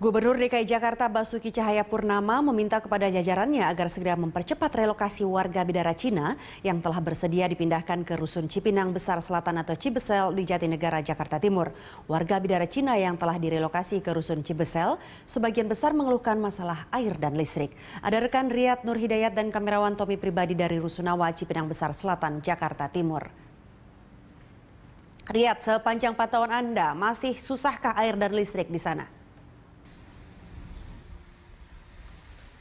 Gubernur DKI Jakarta Basuki Cahaya Purnama meminta kepada jajarannya agar segera mempercepat relokasi warga bidara Cina yang telah bersedia dipindahkan ke Rusun Cipinang Besar Selatan atau Cibesel di Jatinegara, Jakarta Timur. Warga bidara Cina yang telah direlokasi ke Rusun Cibesel sebagian besar mengeluhkan masalah air dan listrik. Ada rekan Riyad Nur Hidayat dan kamerawan Tommy Pribadi dari Rusunawa, Cipinang Besar Selatan, Jakarta Timur. Riyad, sepanjang pantauan Anda, masih susahkah air dan listrik di sana?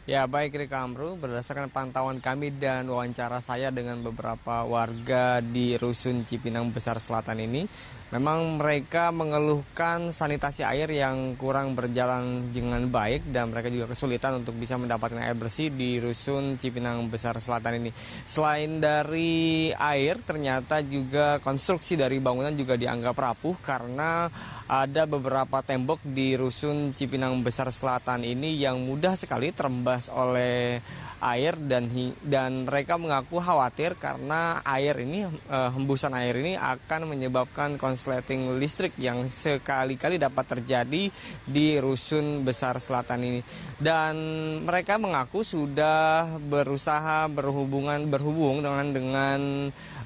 Ya baik Rika Amru, berdasarkan pantauan kami dan wawancara saya dengan beberapa warga di Rusun Cipinang Besar Selatan ini, memang mereka mengeluhkan sanitasi air yang kurang berjalan dengan baik dan mereka juga kesulitan untuk bisa mendapatkan air bersih di Rusun Cipinang Besar Selatan ini. Selain dari air, ternyata juga konstruksi dari bangunan juga dianggap rapuh karena ada beberapa tembok di Rusun Cipinang Besar Selatan ini yang mudah sekali terembah oleh air dan dan mereka mengaku khawatir karena air ini eh, hembusan air ini akan menyebabkan konsleting listrik yang sekali-kali dapat terjadi di rusun besar selatan ini dan mereka mengaku sudah berusaha berhubungan berhubung dengan dengan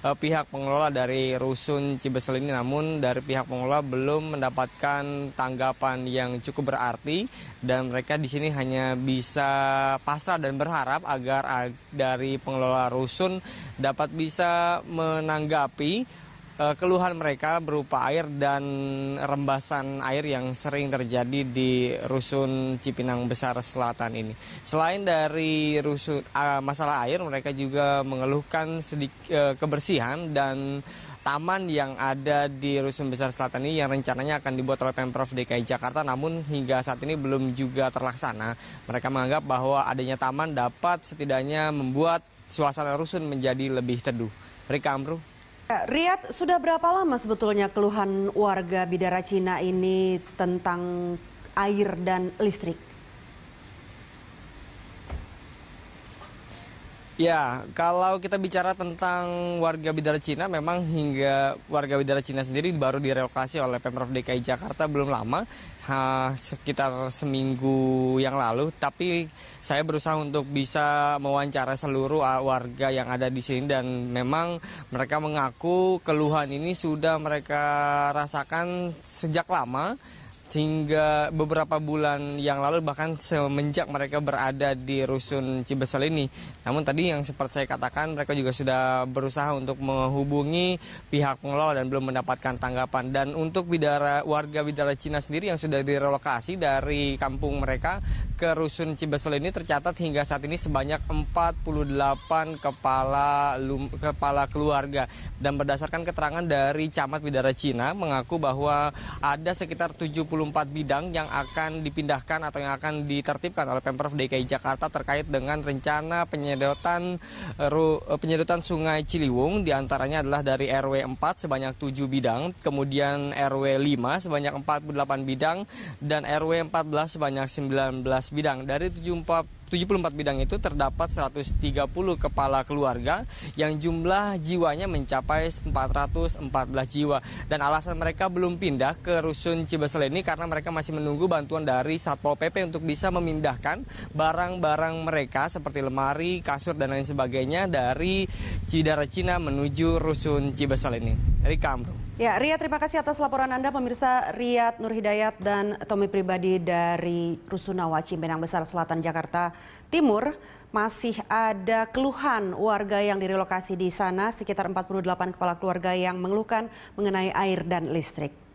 eh, pihak pengelola dari rusun Cibesel ini namun dari pihak pengelola belum mendapatkan tanggapan yang cukup berarti dan mereka di sini hanya bisa pasrah dan berharap agar dari pengelola rusun dapat bisa menanggapi Eh, keluhan mereka berupa air dan rembasan air yang sering terjadi di rusun Cipinang Besar Selatan ini. Selain dari rusun uh, masalah air, mereka juga mengeluhkan sedik, uh, kebersihan dan taman yang ada di Rusun Besar Selatan ini yang rencananya akan dibuat oleh Pemprov DKI Jakarta namun hingga saat ini belum juga terlaksana. Mereka menganggap bahwa adanya taman dapat setidaknya membuat suasana rusun menjadi lebih teduh. Rika Amru, Ya, Riyad, sudah berapa lama sebetulnya keluhan warga Bidara Cina ini tentang air dan listrik? Ya, kalau kita bicara tentang warga Bidara Cina, memang hingga warga Bidara Cina sendiri baru direlokasi oleh Pemprov DKI Jakarta belum lama, ha, sekitar seminggu yang lalu. Tapi saya berusaha untuk bisa mewawancara seluruh ah, warga yang ada di sini dan memang mereka mengaku keluhan ini sudah mereka rasakan sejak lama hingga beberapa bulan yang lalu bahkan semenjak mereka berada di rusun Cibesel ini. Namun tadi yang seperti saya katakan mereka juga sudah berusaha untuk menghubungi pihak pengelola dan belum mendapatkan tanggapan. Dan untuk bidara warga bidara Cina sendiri yang sudah direlokasi dari kampung mereka ke rusun Cibesel ini tercatat hingga saat ini sebanyak 48 kepala lum, kepala keluarga dan berdasarkan keterangan dari camat bidara Cina mengaku bahwa ada sekitar 70 24 bidang yang akan dipindahkan atau yang akan ditertibkan oleh Pemprov DKI Jakarta terkait dengan rencana penyedotan eh, eh, penyedotan Sungai Ciliwung diantaranya adalah dari RW 4 sebanyak 7 bidang, kemudian RW 5 sebanyak 48 bidang dan RW 14 sebanyak 19 bidang. Dari 74 74 bidang itu terdapat 130 kepala keluarga yang jumlah jiwanya mencapai 414 jiwa. Dan alasan mereka belum pindah ke Rusun Cibesel ini karena mereka masih menunggu bantuan dari Satpol PP untuk bisa memindahkan barang-barang mereka seperti lemari, kasur, dan lain sebagainya dari Cidara Cina menuju Rusun Cibesel ini. Rika Amro. Ya, Ria terima kasih atas laporan Anda pemirsa Riyad Nur Hidayat dan Tommy Pribadi dari Rusunawa Cipinang Besar Selatan Jakarta Timur. Masih ada keluhan warga yang direlokasi di sana sekitar 48 kepala keluarga yang mengeluhkan mengenai air dan listrik.